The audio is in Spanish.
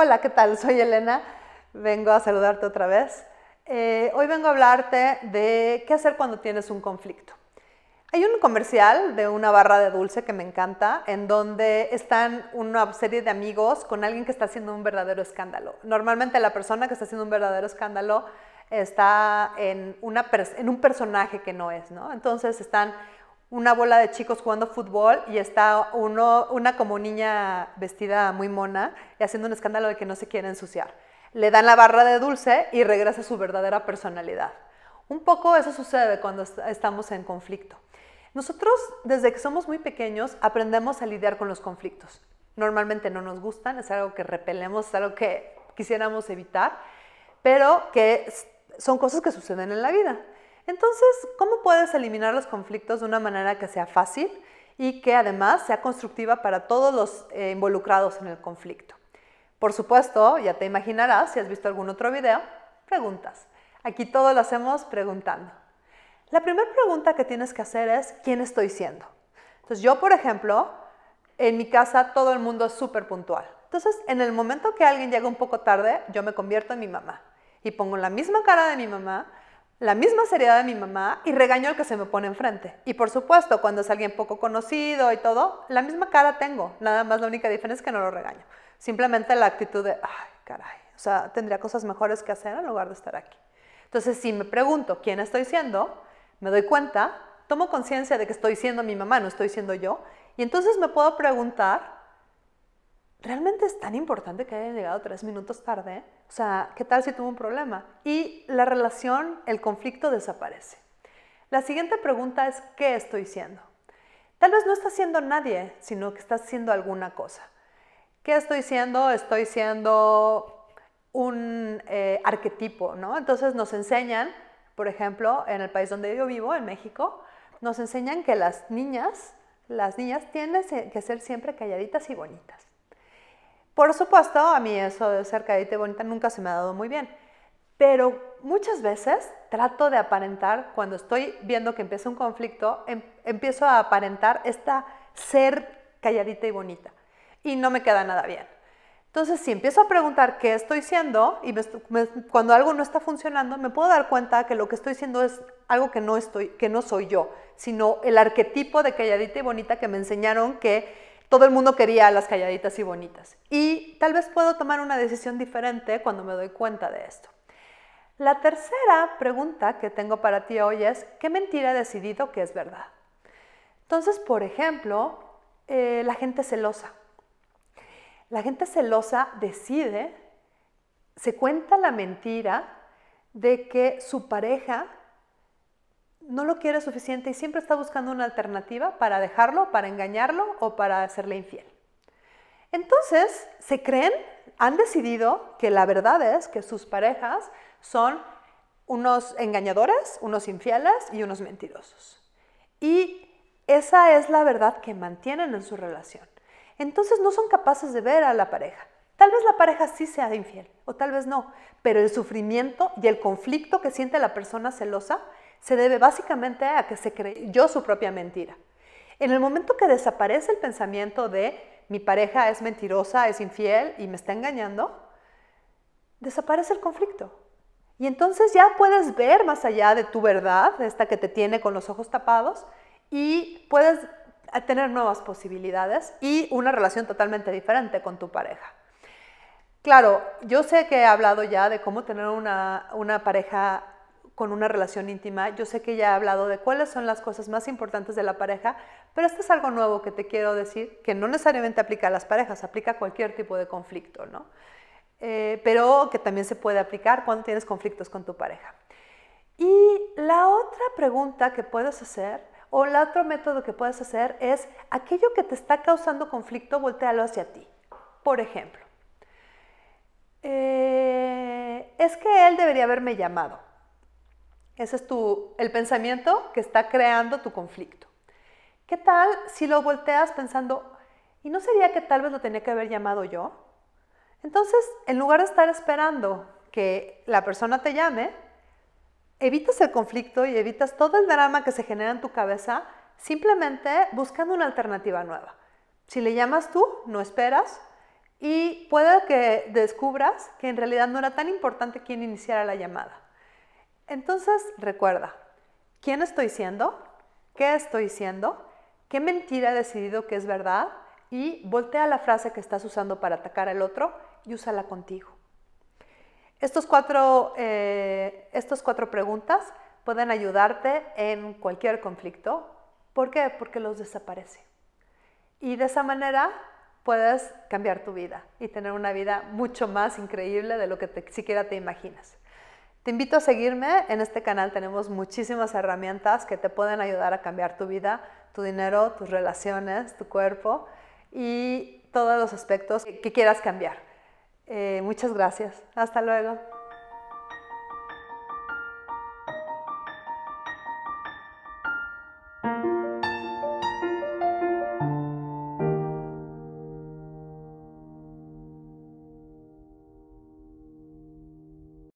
Hola, ¿qué tal? Soy Elena, vengo a saludarte otra vez. Eh, hoy vengo a hablarte de qué hacer cuando tienes un conflicto. Hay un comercial de una barra de dulce que me encanta, en donde están una serie de amigos con alguien que está haciendo un verdadero escándalo. Normalmente la persona que está haciendo un verdadero escándalo está en, en un personaje que no es, ¿no? Entonces están una bola de chicos jugando fútbol y está una como niña vestida muy mona y haciendo un escándalo de que no se quiere ensuciar. Le dan la barra de dulce y regresa su verdadera personalidad. Un poco eso sucede cuando estamos en conflicto. Nosotros, desde que somos muy pequeños, aprendemos a lidiar con los conflictos. Normalmente no nos gustan, es algo que repelemos, es algo que quisiéramos evitar, pero que son cosas que suceden en la vida. Entonces, ¿cómo puedes eliminar los conflictos de una manera que sea fácil y que además sea constructiva para todos los eh, involucrados en el conflicto? Por supuesto, ya te imaginarás si has visto algún otro video, preguntas. Aquí todo lo hacemos preguntando. La primera pregunta que tienes que hacer es, ¿quién estoy siendo? Entonces yo, por ejemplo, en mi casa todo el mundo es súper puntual. Entonces, en el momento que alguien llega un poco tarde, yo me convierto en mi mamá y pongo la misma cara de mi mamá, la misma seriedad de mi mamá y regaño al que se me pone enfrente. Y por supuesto, cuando es alguien poco conocido y todo, la misma cara tengo, nada más la única diferencia es que no lo regaño. Simplemente la actitud de, ay, caray, o sea, tendría cosas mejores que hacer en lugar de estar aquí. Entonces, si me pregunto quién estoy siendo, me doy cuenta, tomo conciencia de que estoy siendo mi mamá, no estoy siendo yo, y entonces me puedo preguntar, ¿realmente es tan importante que haya llegado tres minutos tarde? O sea, ¿qué tal si tuvo un problema? Y la relación, el conflicto desaparece. La siguiente pregunta es, ¿qué estoy siendo? Tal vez no está haciendo nadie, sino que estás haciendo alguna cosa. ¿Qué estoy siendo? Estoy siendo un eh, arquetipo, ¿no? Entonces nos enseñan, por ejemplo, en el país donde yo vivo, en México, nos enseñan que las niñas, las niñas tienen que ser siempre calladitas y bonitas. Por supuesto, a mí eso de ser calladita y bonita nunca se me ha dado muy bien, pero muchas veces trato de aparentar, cuando estoy viendo que empieza un conflicto, em, empiezo a aparentar esta ser calladita y bonita y no me queda nada bien. Entonces, si empiezo a preguntar qué estoy siendo y cuando algo no está funcionando, me puedo dar cuenta que lo que estoy siendo es algo que no estoy, que no soy yo, sino el arquetipo de calladita y bonita que me enseñaron que todo el mundo quería las calladitas y bonitas. Y tal vez puedo tomar una decisión diferente cuando me doy cuenta de esto. La tercera pregunta que tengo para ti hoy es, ¿qué mentira he decidido que es verdad? Entonces, por ejemplo, eh, la gente celosa. La gente celosa decide, se cuenta la mentira de que su pareja no lo quiere suficiente y siempre está buscando una alternativa para dejarlo, para engañarlo o para hacerle infiel. Entonces, se creen, han decidido que la verdad es que sus parejas son unos engañadores, unos infieles y unos mentirosos. Y esa es la verdad que mantienen en su relación. Entonces no son capaces de ver a la pareja. Tal vez la pareja sí sea infiel o tal vez no, pero el sufrimiento y el conflicto que siente la persona celosa se debe básicamente a que se creyó su propia mentira. En el momento que desaparece el pensamiento de mi pareja es mentirosa, es infiel y me está engañando, desaparece el conflicto. Y entonces ya puedes ver más allá de tu verdad, esta que te tiene con los ojos tapados, y puedes tener nuevas posibilidades y una relación totalmente diferente con tu pareja. Claro, yo sé que he hablado ya de cómo tener una, una pareja con una relación íntima. Yo sé que ya he hablado de cuáles son las cosas más importantes de la pareja, pero esto es algo nuevo que te quiero decir, que no necesariamente aplica a las parejas, aplica a cualquier tipo de conflicto, ¿no? Eh, pero que también se puede aplicar cuando tienes conflictos con tu pareja. Y la otra pregunta que puedes hacer, o el otro método que puedes hacer, es aquello que te está causando conflicto, voltealo hacia ti. Por ejemplo, eh, es que él debería haberme llamado ese es tu, el pensamiento que está creando tu conflicto. ¿Qué tal si lo volteas pensando, ¿y no sería que tal vez lo tenía que haber llamado yo? Entonces, en lugar de estar esperando que la persona te llame, evitas el conflicto y evitas todo el drama que se genera en tu cabeza simplemente buscando una alternativa nueva. Si le llamas tú, no esperas y puede que descubras que en realidad no era tan importante quién iniciara la llamada. Entonces, recuerda, ¿quién estoy siendo? ¿Qué estoy siendo? ¿Qué mentira he decidido que es verdad? Y voltea la frase que estás usando para atacar al otro y úsala contigo. Estos cuatro, eh, estas cuatro preguntas pueden ayudarte en cualquier conflicto. ¿Por qué? Porque los desaparece. Y de esa manera puedes cambiar tu vida y tener una vida mucho más increíble de lo que siquiera te imaginas. Te invito a seguirme. En este canal tenemos muchísimas herramientas que te pueden ayudar a cambiar tu vida, tu dinero, tus relaciones, tu cuerpo y todos los aspectos que quieras cambiar. Eh, muchas gracias. Hasta luego.